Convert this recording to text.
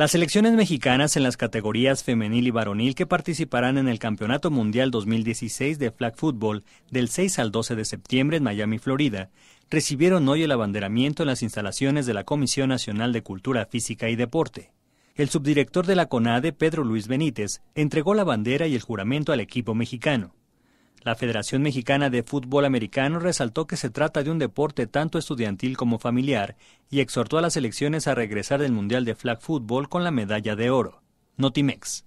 Las selecciones mexicanas en las categorías femenil y varonil que participarán en el Campeonato Mundial 2016 de Flag Football del 6 al 12 de septiembre en Miami, Florida, recibieron hoy el abanderamiento en las instalaciones de la Comisión Nacional de Cultura Física y Deporte. El subdirector de la CONADE, Pedro Luis Benítez, entregó la bandera y el juramento al equipo mexicano. La Federación Mexicana de Fútbol Americano resaltó que se trata de un deporte tanto estudiantil como familiar y exhortó a las selecciones a regresar del Mundial de Flag Football con la medalla de oro. Notimex.